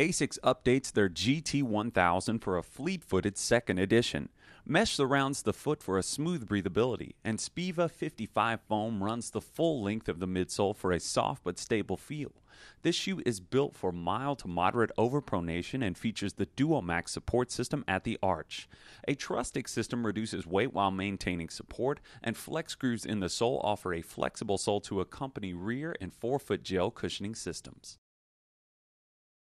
ASICS updates their GT1000 for a fleet footed second edition. Mesh surrounds the foot for a smooth breathability, and Spiva 55 foam runs the full length of the midsole for a soft but stable feel. This shoe is built for mild to moderate overpronation and features the DuoMax support system at the arch. A Trustic system reduces weight while maintaining support, and flex grooves in the sole offer a flexible sole to accompany rear and forefoot gel cushioning systems.